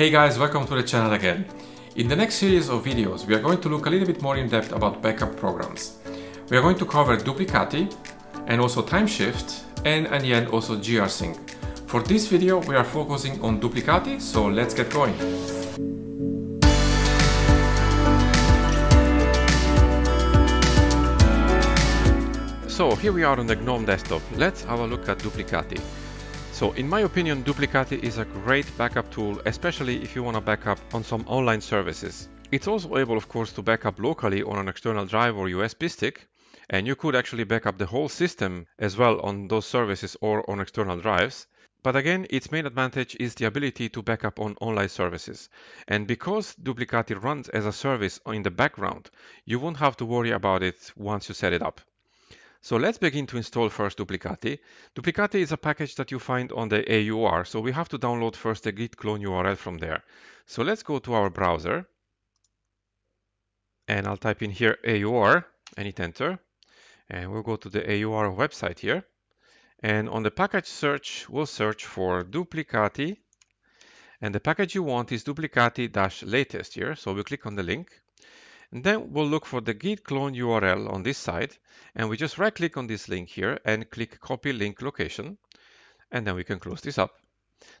Hey guys, welcome to the channel again. In the next series of videos, we are going to look a little bit more in depth about backup programs. We are going to cover Duplicati and also Timeshift and at the end also grsync. For this video, we are focusing on Duplicati, so let's get going. So here we are on the GNOME desktop. Let's have a look at Duplicati. So in my opinion, Duplicati is a great backup tool, especially if you want to backup on some online services. It's also able, of course, to backup locally on an external drive or USB stick, and you could actually backup the whole system as well on those services or on external drives. But again, its main advantage is the ability to backup on online services. And because Duplicati runs as a service in the background, you won't have to worry about it once you set it up. So let's begin to install first Duplicati. Duplicati is a package that you find on the AUR, so we have to download first the git clone URL from there. So let's go to our browser, and I'll type in here AUR and hit enter. And we'll go to the AUR website here. And on the package search, we'll search for Duplicati. And the package you want is Duplicati-latest here. So we we'll click on the link and then we'll look for the git clone URL on this side. And we just right click on this link here and click copy link location. And then we can close this up.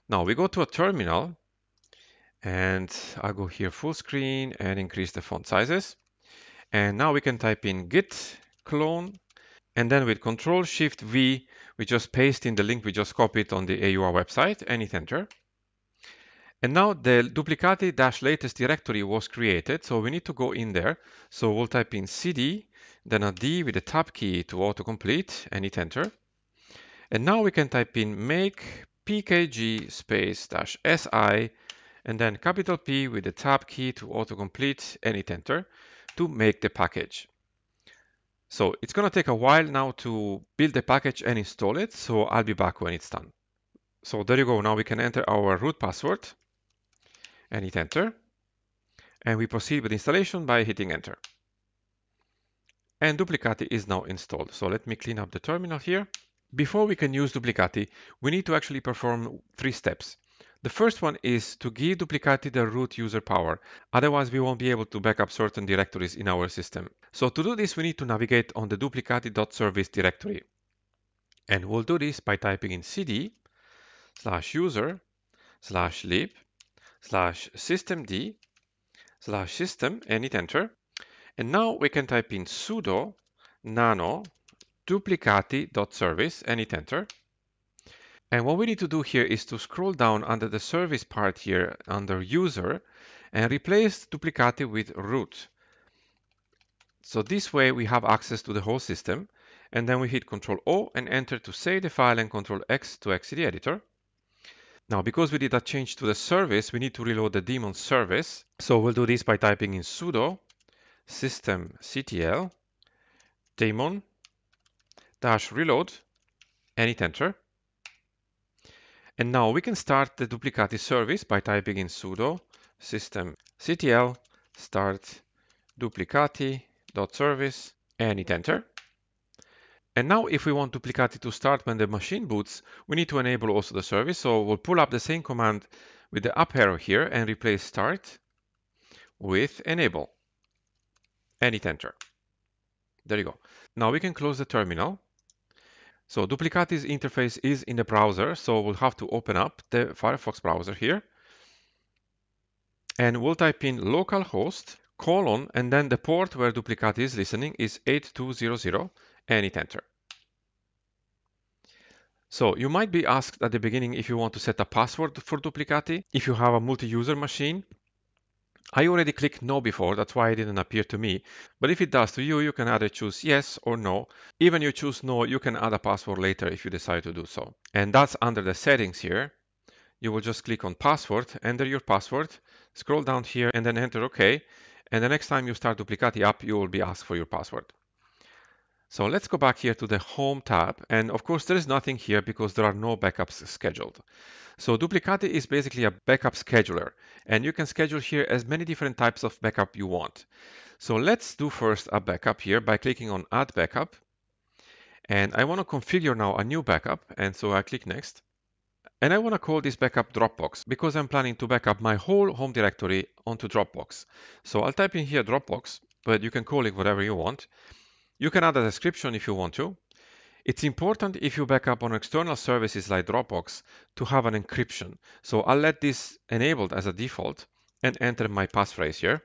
Now we go to a terminal and I'll go here full screen and increase the font sizes. And now we can type in git clone and then with control shift V, we just paste in the link we just copied on the AUR website and hit enter. And now the duplicati dash latest directory was created. So we need to go in there. So we'll type in CD, then a D with the tab key to autocomplete and hit enter. And now we can type in make pkg space dash si and then capital P with the tab key to autocomplete and hit enter to make the package. So it's going to take a while now to build the package and install it. So I'll be back when it's done. So there you go. Now we can enter our root password and hit enter. And we proceed with installation by hitting enter. And Duplicati is now installed. So let me clean up the terminal here. Before we can use Duplicati, we need to actually perform three steps. The first one is to give Duplicati the root user power. Otherwise, we won't be able to backup certain directories in our system. So to do this, we need to navigate on the duplicati.service directory. And we'll do this by typing in cd slash user slash lib slash systemd slash system and hit enter. And now we can type in sudo nano duplicati.service and hit enter. And what we need to do here is to scroll down under the service part here under user and replace duplicati with root. So this way we have access to the whole system and then we hit control O and enter to save the file and control X to exit the editor. Now, because we did a change to the service, we need to reload the daemon service. So we'll do this by typing in sudo systemctl daemon dash reload and hit enter. And now we can start the duplicati service by typing in sudo systemctl start duplicati.service, and hit enter. And now if we want Duplicati to start when the machine boots, we need to enable also the service. So we'll pull up the same command with the up arrow here and replace start with enable and hit enter. There you go. Now we can close the terminal. So Duplicati's interface is in the browser, so we'll have to open up the Firefox browser here. And we'll type in localhost colon and then the port where Duplicati is listening is 8200 and hit enter. So you might be asked at the beginning if you want to set a password for Duplicati, if you have a multi-user machine. I already clicked no before, that's why it didn't appear to me. But if it does to you, you can either choose yes or no. Even you choose no, you can add a password later if you decide to do so. And that's under the settings here. You will just click on password, enter your password, scroll down here and then enter OK. And the next time you start Duplicati app, you will be asked for your password. So let's go back here to the Home tab. And of course, there is nothing here because there are no backups scheduled. So Duplicati is basically a backup scheduler. And you can schedule here as many different types of backup you want. So let's do first a backup here by clicking on Add Backup. And I want to configure now a new backup. And so I click Next. And I want to call this backup Dropbox because I'm planning to backup my whole home directory onto Dropbox. So I'll type in here Dropbox, but you can call it whatever you want. You can add a description if you want to. It's important if you backup on external services like Dropbox to have an encryption. So I'll let this enabled as a default and enter my passphrase here.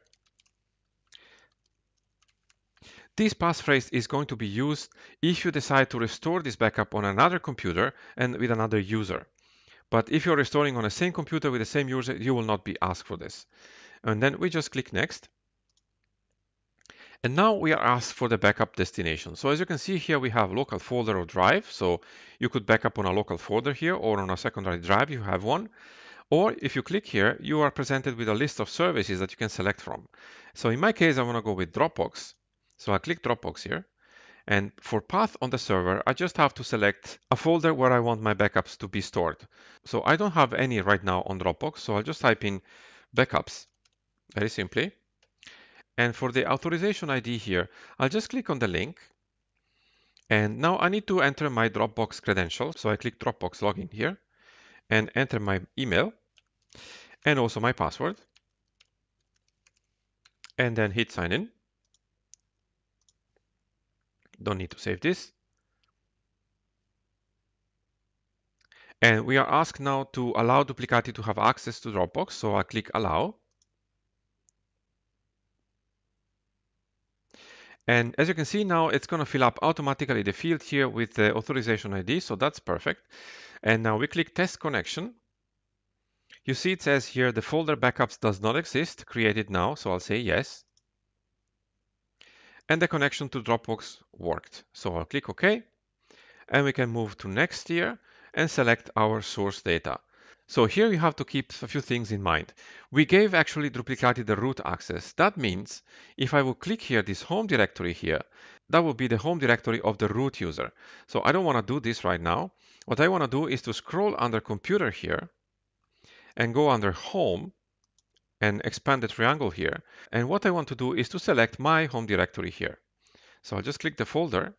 This passphrase is going to be used if you decide to restore this backup on another computer and with another user. But if you're restoring on the same computer with the same user, you will not be asked for this. And then we just click next. And now we are asked for the backup destination. So as you can see here, we have local folder or drive. So you could backup on a local folder here or on a secondary drive, you have one. Or if you click here, you are presented with a list of services that you can select from. So in my case, I want to go with Dropbox. So I click Dropbox here. And for path on the server, I just have to select a folder where I want my backups to be stored. So I don't have any right now on Dropbox. So I'll just type in backups very simply. And for the authorization ID here, I'll just click on the link. And now I need to enter my Dropbox credentials. So I click Dropbox login here and enter my email and also my password. And then hit sign in. Don't need to save this. And we are asked now to allow Duplicati to have access to Dropbox. So I click allow And as you can see now, it's going to fill up automatically the field here with the authorization ID. So that's perfect. And now we click test connection. You see it says here the folder backups does not exist, create it now. So I'll say yes. And the connection to Dropbox worked. So I'll click OK. And we can move to next here and select our source data. So here you have to keep a few things in mind. We gave actually Duplicati the root access. That means if I will click here, this home directory here, that will be the home directory of the root user. So I don't want to do this right now. What I want to do is to scroll under computer here and go under home and expand the triangle here. And what I want to do is to select my home directory here. So I'll just click the folder.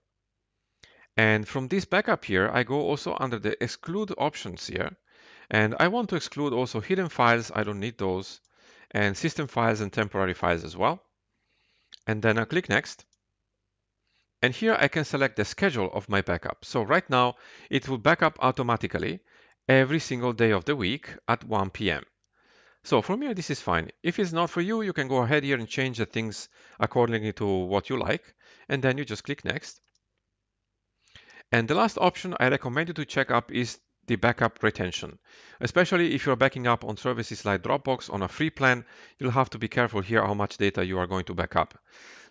And from this backup here, I go also under the exclude options here and I want to exclude also hidden files. I don't need those and system files and temporary files as well. And then I click next. And here I can select the schedule of my backup. So right now it will backup automatically every single day of the week at 1 p.m. So from here, this is fine. If it's not for you, you can go ahead here and change the things accordingly to what you like. And then you just click next. And the last option I recommend you to check up is the backup retention. Especially if you're backing up on services like Dropbox on a free plan, you'll have to be careful here how much data you are going to back up.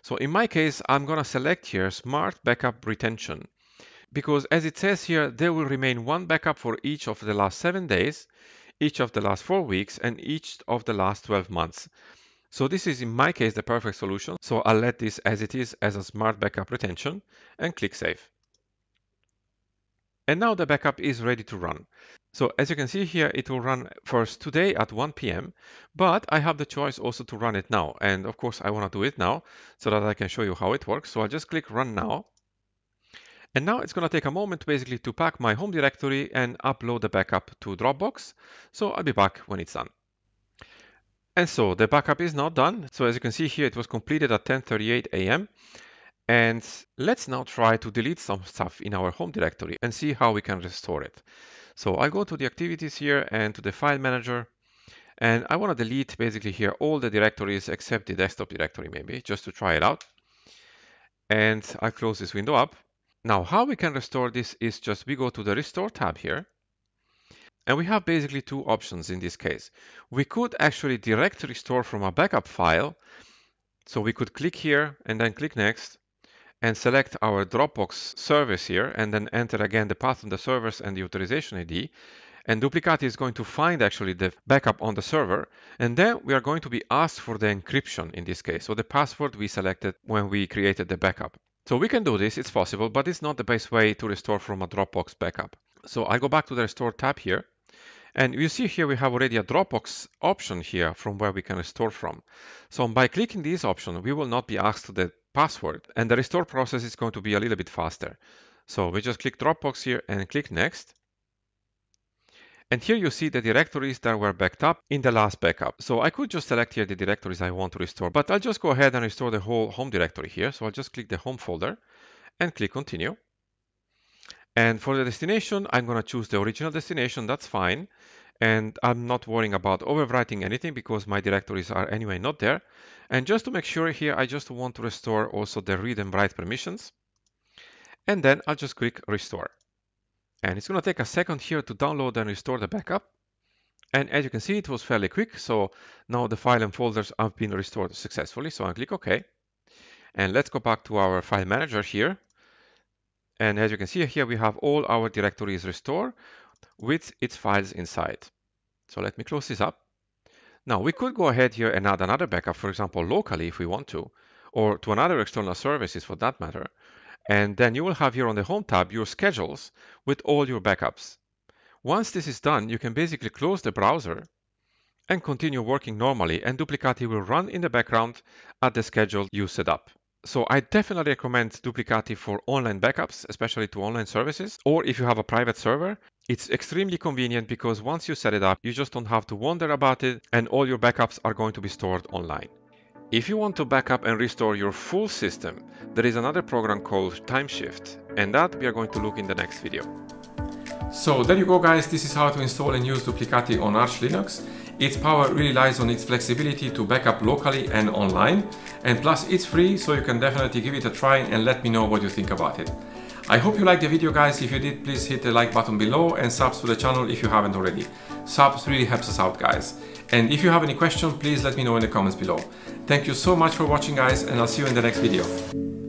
So in my case, I'm going to select here Smart Backup Retention because as it says here, there will remain one backup for each of the last seven days, each of the last four weeks, and each of the last 12 months. So this is in my case the perfect solution. So I'll let this as it is as a smart backup retention and click save. And now the backup is ready to run. So as you can see here, it will run first today at 1 p.m., but I have the choice also to run it now. And of course I wanna do it now so that I can show you how it works. So I'll just click run now. And now it's gonna take a moment basically to pack my home directory and upload the backup to Dropbox. So I'll be back when it's done. And so the backup is now done. So as you can see here, it was completed at 10.38 a.m. And let's now try to delete some stuff in our home directory and see how we can restore it. So i go to the activities here and to the file manager. And I want to delete basically here all the directories except the desktop directory maybe, just to try it out. And I close this window up. Now, how we can restore this is just we go to the restore tab here. And we have basically two options in this case. We could actually direct restore from a backup file. So we could click here and then click next and select our Dropbox service here and then enter again the path on the servers and the authorization ID. And Duplicati is going to find actually the backup on the server. And then we are going to be asked for the encryption in this case. So the password we selected when we created the backup. So we can do this, it's possible, but it's not the best way to restore from a Dropbox backup. So I'll go back to the restore tab here. And you see here we have already a Dropbox option here from where we can restore from. So by clicking this option, we will not be asked to the password. And the restore process is going to be a little bit faster. So we just click Dropbox here and click Next. And here you see the directories that were backed up in the last backup. So I could just select here the directories I want to restore, but I'll just go ahead and restore the whole home directory here. So I'll just click the home folder and click continue. And for the destination, I'm going to choose the original destination. That's fine and I'm not worrying about overwriting anything because my directories are anyway not there. And just to make sure here, I just want to restore also the read and write permissions. And then I'll just click restore. And it's going to take a second here to download and restore the backup. And as you can see, it was fairly quick. So now the file and folders have been restored successfully. So I click OK. And let's go back to our file manager here. And as you can see here, we have all our directories restored with its files inside. So let me close this up. Now we could go ahead here and add another backup, for example, locally if we want to, or to another external services for that matter. And then you will have here on the Home tab your schedules with all your backups. Once this is done, you can basically close the browser and continue working normally and Duplicati will run in the background at the schedule you set up. So I definitely recommend Duplicati for online backups, especially to online services, or if you have a private server, it's extremely convenient because once you set it up, you just don't have to wonder about it and all your backups are going to be stored online. If you want to backup and restore your full system, there is another program called Timeshift and that we are going to look in the next video. So there you go guys, this is how to install and use Duplicati on Arch Linux. Its power really lies on its flexibility to backup locally and online. And plus it's free, so you can definitely give it a try and let me know what you think about it. I hope you liked the video guys, if you did please hit the like button below and subs to the channel if you haven't already. Subs really helps us out guys. And if you have any question, please let me know in the comments below. Thank you so much for watching guys and I'll see you in the next video.